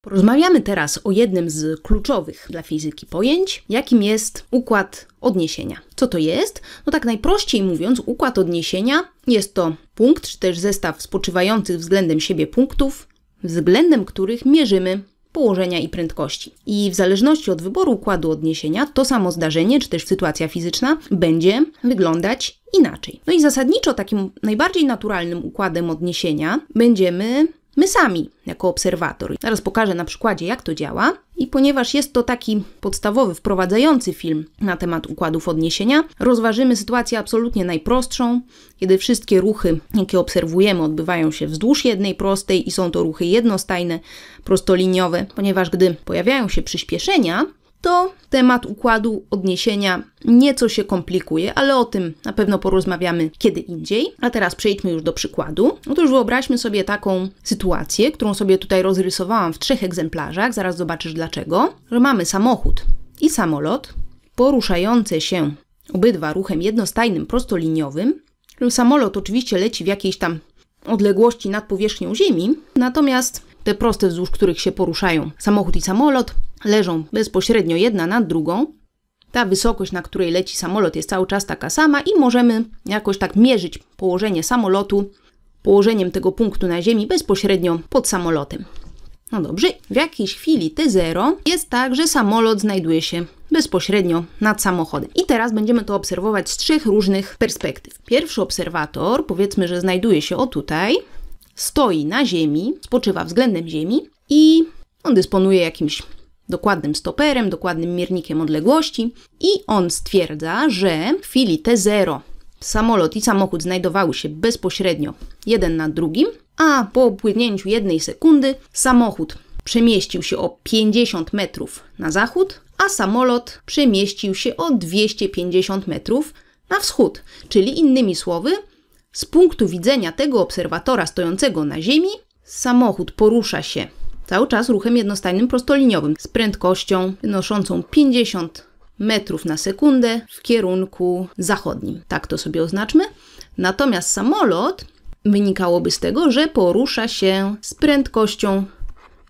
Porozmawiamy teraz o jednym z kluczowych dla fizyki pojęć, jakim jest układ odniesienia. Co to jest? No tak najprościej mówiąc, układ odniesienia jest to punkt czy też zestaw spoczywających względem siebie punktów, względem których mierzymy położenia i prędkości. I w zależności od wyboru układu odniesienia, to samo zdarzenie, czy też sytuacja fizyczna, będzie wyglądać inaczej. No i zasadniczo takim najbardziej naturalnym układem odniesienia będziemy my sami jako obserwator. Zaraz pokażę na przykładzie, jak to działa. I ponieważ jest to taki podstawowy, wprowadzający film na temat układów odniesienia, rozważymy sytuację absolutnie najprostszą, kiedy wszystkie ruchy, jakie obserwujemy, odbywają się wzdłuż jednej prostej i są to ruchy jednostajne, prostoliniowe, ponieważ gdy pojawiają się przyspieszenia, to temat układu odniesienia nieco się komplikuje, ale o tym na pewno porozmawiamy kiedy indziej. A teraz przejdźmy już do przykładu. Otóż wyobraźmy sobie taką sytuację, którą sobie tutaj rozrysowałam w trzech egzemplarzach, zaraz zobaczysz dlaczego, że mamy samochód i samolot poruszające się obydwa ruchem jednostajnym prostoliniowym. Samolot oczywiście leci w jakiejś tam odległości nad powierzchnią Ziemi, natomiast te proste, wzdłuż których się poruszają samochód i samolot, leżą bezpośrednio jedna nad drugą. Ta wysokość, na której leci samolot, jest cały czas taka sama i możemy jakoś tak mierzyć położenie samolotu położeniem tego punktu na Ziemi bezpośrednio pod samolotem. No dobrze, w jakiejś chwili T0 jest tak, że samolot znajduje się bezpośrednio nad samochodem. I teraz będziemy to obserwować z trzech różnych perspektyw. Pierwszy obserwator, powiedzmy, że znajduje się o tutaj, stoi na ziemi, spoczywa względem ziemi i on dysponuje jakimś dokładnym stoperem, dokładnym miernikiem odległości i on stwierdza, że w chwili T0 samolot i samochód znajdowały się bezpośrednio jeden na drugim, a po upłynięciu jednej sekundy samochód przemieścił się o 50 metrów na zachód, a samolot przemieścił się o 250 metrów na wschód. Czyli innymi słowy, z punktu widzenia tego obserwatora stojącego na Ziemi, samochód porusza się Cały czas ruchem jednostajnym prostoliniowym z prędkością wynoszącą 50 metrów na sekundę w kierunku zachodnim. Tak to sobie oznaczmy. Natomiast samolot wynikałoby z tego, że porusza się z prędkością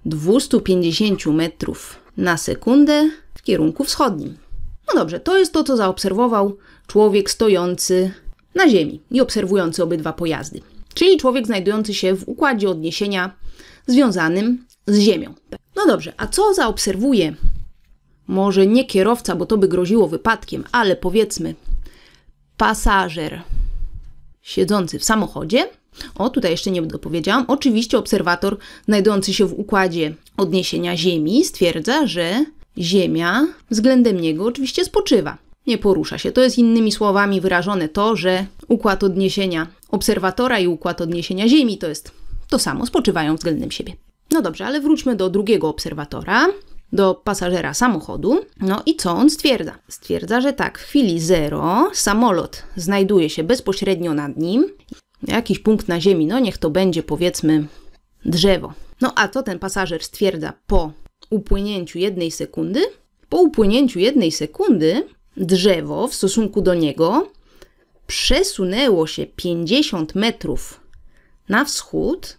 250 metrów na sekundę w kierunku wschodnim. No dobrze, to jest to, co zaobserwował człowiek stojący na Ziemi i obserwujący obydwa pojazdy, czyli człowiek znajdujący się w układzie odniesienia związanym z ziemią. No dobrze, a co zaobserwuje może nie kierowca, bo to by groziło wypadkiem, ale powiedzmy pasażer siedzący w samochodzie. O, tutaj jeszcze nie dopowiedziałam. Oczywiście obserwator znajdujący się w układzie odniesienia Ziemi stwierdza, że Ziemia względem niego oczywiście spoczywa. Nie porusza się. To jest innymi słowami wyrażone to, że układ odniesienia obserwatora i układ odniesienia Ziemi to jest to samo, spoczywają względem siebie. No dobrze, ale wróćmy do drugiego obserwatora, do pasażera samochodu. No i co on stwierdza? Stwierdza, że tak, w chwili zero samolot znajduje się bezpośrednio nad nim, jakiś punkt na ziemi, no niech to będzie powiedzmy drzewo. No a co ten pasażer stwierdza po upłynięciu jednej sekundy? Po upłynięciu jednej sekundy drzewo w stosunku do niego przesunęło się 50 metrów na wschód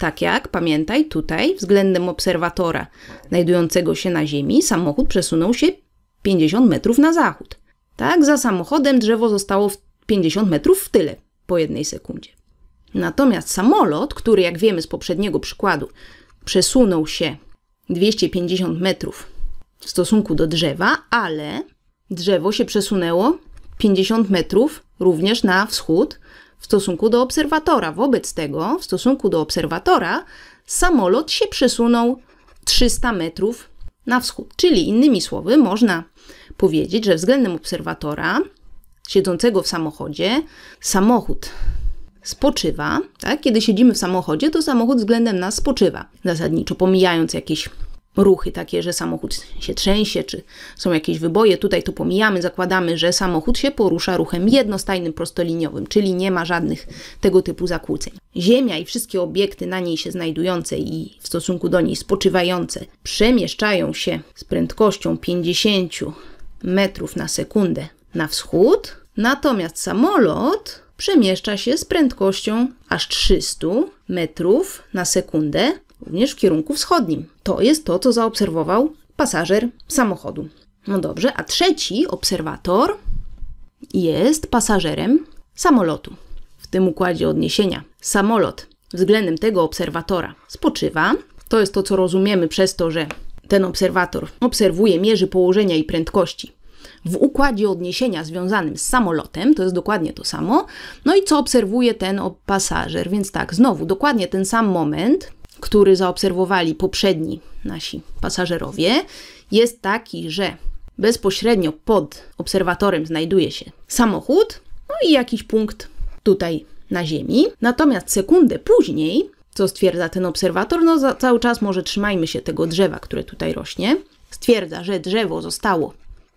tak jak, pamiętaj, tutaj względem obserwatora znajdującego się na Ziemi samochód przesunął się 50 metrów na zachód. Tak, za samochodem drzewo zostało 50 metrów w tyle po jednej sekundzie. Natomiast samolot, który jak wiemy z poprzedniego przykładu przesunął się 250 metrów w stosunku do drzewa, ale drzewo się przesunęło 50 metrów również na wschód, w stosunku do obserwatora. Wobec tego, w stosunku do obserwatora, samolot się przesunął 300 metrów na wschód. Czyli innymi słowy, można powiedzieć, że względem obserwatora siedzącego w samochodzie, samochód spoczywa. Tak? Kiedy siedzimy w samochodzie, to samochód względem nas spoczywa, zasadniczo pomijając jakieś ruchy takie, że samochód się trzęsie, czy są jakieś wyboje. Tutaj to pomijamy, zakładamy, że samochód się porusza ruchem jednostajnym, prostoliniowym, czyli nie ma żadnych tego typu zakłóceń. Ziemia i wszystkie obiekty na niej się znajdujące i w stosunku do niej spoczywające przemieszczają się z prędkością 50 metrów na sekundę na wschód, natomiast samolot przemieszcza się z prędkością aż 300 metrów na sekundę również w kierunku wschodnim. To jest to, co zaobserwował pasażer samochodu. No dobrze, a trzeci obserwator jest pasażerem samolotu. W tym układzie odniesienia samolot względem tego obserwatora spoczywa. To jest to, co rozumiemy przez to, że ten obserwator obserwuje, mierzy położenia i prędkości w układzie odniesienia związanym z samolotem, to jest dokładnie to samo. No i co obserwuje ten pasażer? Więc tak, znowu dokładnie ten sam moment, który zaobserwowali poprzedni nasi pasażerowie, jest taki, że bezpośrednio pod obserwatorem znajduje się samochód, no i jakiś punkt tutaj na Ziemi. Natomiast sekundę później, co stwierdza ten obserwator, no za, cały czas może trzymajmy się tego drzewa, które tutaj rośnie, stwierdza, że drzewo zostało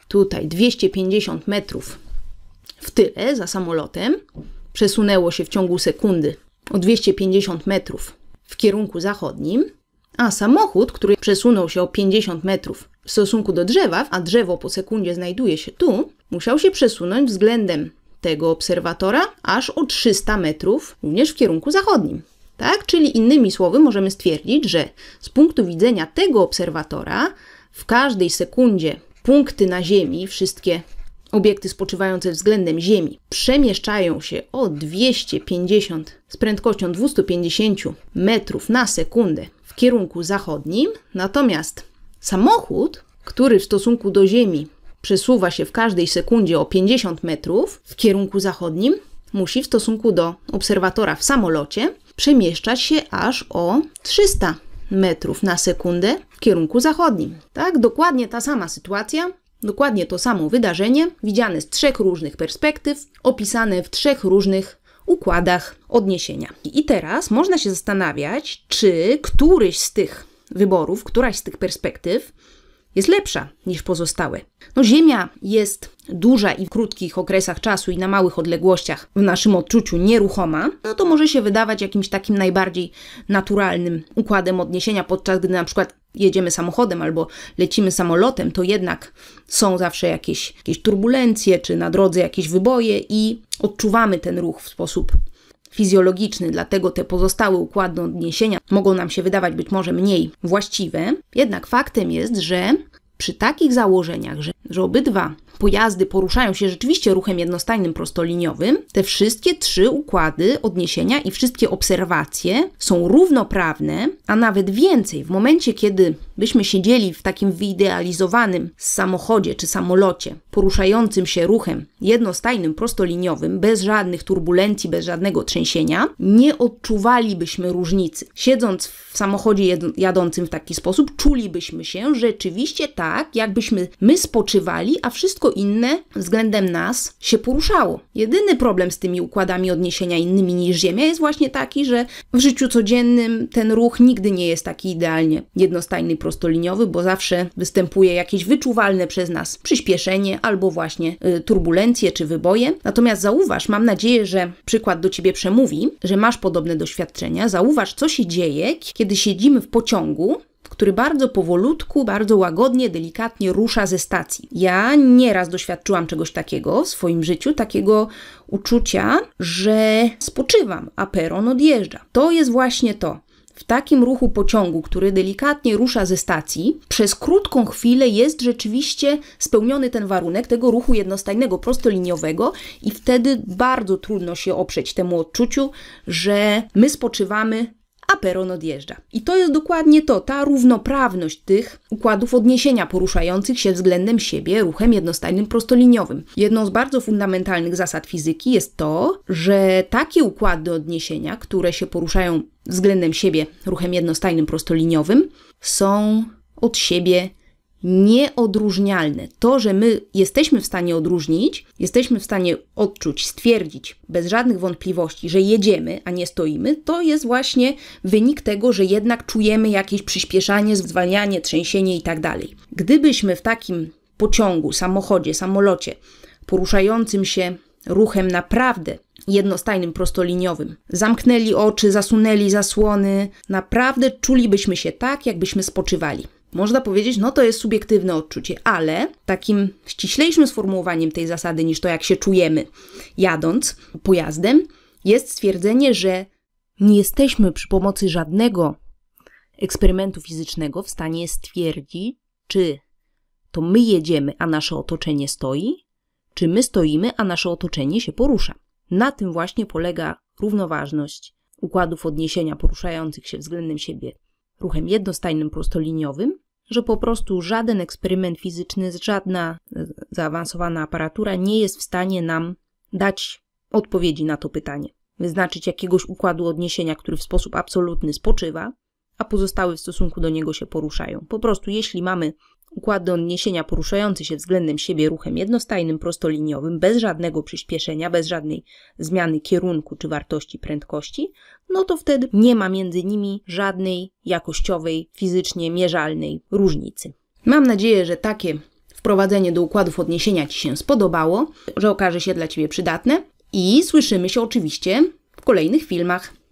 tutaj 250 metrów w tyle za samolotem, przesunęło się w ciągu sekundy o 250 metrów w kierunku zachodnim, a samochód, który przesunął się o 50 metrów w stosunku do drzewa, a drzewo po sekundzie znajduje się tu, musiał się przesunąć względem tego obserwatora aż o 300 metrów, również w kierunku zachodnim. Tak? Czyli innymi słowy możemy stwierdzić, że z punktu widzenia tego obserwatora w każdej sekundzie punkty na Ziemi, wszystkie Obiekty spoczywające względem Ziemi przemieszczają się o 250 z prędkością 250 metrów na sekundę w kierunku zachodnim, natomiast samochód, który w stosunku do Ziemi przesuwa się w każdej sekundzie o 50 metrów w kierunku zachodnim, musi w stosunku do obserwatora w samolocie przemieszczać się aż o 300 metrów na sekundę w kierunku zachodnim. Tak, dokładnie ta sama sytuacja dokładnie to samo wydarzenie, widziane z trzech różnych perspektyw, opisane w trzech różnych układach odniesienia. I teraz można się zastanawiać, czy któryś z tych wyborów, któraś z tych perspektyw jest lepsza niż pozostałe. No, Ziemia jest duża i w krótkich okresach czasu i na małych odległościach w naszym odczuciu nieruchoma, no to może się wydawać jakimś takim najbardziej naturalnym układem odniesienia, podczas gdy na przykład jedziemy samochodem albo lecimy samolotem, to jednak są zawsze jakieś, jakieś turbulencje, czy na drodze jakieś wyboje i odczuwamy ten ruch w sposób fizjologiczny, dlatego te pozostałe układy odniesienia mogą nam się wydawać być może mniej właściwe. Jednak faktem jest, że przy takich założeniach, że, że obydwa pojazdy poruszają się rzeczywiście ruchem jednostajnym prostoliniowym, te wszystkie trzy układy odniesienia i wszystkie obserwacje są równoprawne, a nawet więcej. W momencie, kiedy byśmy siedzieli w takim wyidealizowanym samochodzie czy samolocie, poruszającym się ruchem jednostajnym, prostoliniowym, bez żadnych turbulencji, bez żadnego trzęsienia, nie odczuwalibyśmy różnicy. Siedząc w samochodzie jadącym w taki sposób, czulibyśmy się rzeczywiście tak, jakbyśmy my spoczywali, a wszystko inne względem nas się poruszało. Jedyny problem z tymi układami odniesienia innymi niż Ziemia jest właśnie taki, że w życiu codziennym ten ruch nigdy nie jest taki idealnie jednostajny, prostoliniowy, bo zawsze występuje jakieś wyczuwalne przez nas przyspieszenie albo właśnie y, turbulencje czy wyboje. Natomiast zauważ, mam nadzieję, że przykład do ciebie przemówi, że masz podobne doświadczenia. Zauważ, co się dzieje, kiedy siedzimy w pociągu który bardzo powolutku, bardzo łagodnie, delikatnie rusza ze stacji. Ja nieraz doświadczyłam czegoś takiego w swoim życiu, takiego uczucia, że spoczywam, a peron odjeżdża. To jest właśnie to. W takim ruchu pociągu, który delikatnie rusza ze stacji, przez krótką chwilę jest rzeczywiście spełniony ten warunek tego ruchu jednostajnego, prostoliniowego, i wtedy bardzo trudno się oprzeć temu odczuciu, że my spoczywamy a peron odjeżdża. I to jest dokładnie to, ta równoprawność tych układów odniesienia poruszających się względem siebie ruchem jednostajnym prostoliniowym. Jedną z bardzo fundamentalnych zasad fizyki jest to, że takie układy odniesienia, które się poruszają względem siebie ruchem jednostajnym prostoliniowym, są od siebie nieodróżnialne. To, że my jesteśmy w stanie odróżnić, jesteśmy w stanie odczuć, stwierdzić bez żadnych wątpliwości, że jedziemy, a nie stoimy, to jest właśnie wynik tego, że jednak czujemy jakieś przyspieszanie, zwalnianie, trzęsienie itd. Tak Gdybyśmy w takim pociągu, samochodzie, samolocie poruszającym się ruchem naprawdę jednostajnym, prostoliniowym. Zamknęli oczy, zasunęli zasłony, naprawdę czulibyśmy się tak, jakbyśmy spoczywali można powiedzieć, no to jest subiektywne odczucie, ale takim ściślejszym sformułowaniem tej zasady niż to, jak się czujemy jadąc pojazdem, jest stwierdzenie, że nie jesteśmy przy pomocy żadnego eksperymentu fizycznego w stanie stwierdzić, czy to my jedziemy, a nasze otoczenie stoi, czy my stoimy, a nasze otoczenie się porusza. Na tym właśnie polega równoważność układów odniesienia poruszających się względem siebie ruchem jednostajnym prostoliniowym że po prostu żaden eksperyment fizyczny, żadna e, zaawansowana aparatura nie jest w stanie nam dać odpowiedzi na to pytanie, wyznaczyć jakiegoś układu odniesienia, który w sposób absolutny spoczywa, a pozostałe w stosunku do niego się poruszają. Po prostu, jeśli mamy Układ do odniesienia poruszający się względem siebie ruchem jednostajnym, prostoliniowym, bez żadnego przyspieszenia, bez żadnej zmiany kierunku czy wartości prędkości, no to wtedy nie ma między nimi żadnej jakościowej, fizycznie mierzalnej różnicy. Mam nadzieję, że takie wprowadzenie do układów odniesienia Ci się spodobało, że okaże się dla Ciebie przydatne i słyszymy się oczywiście w kolejnych filmach.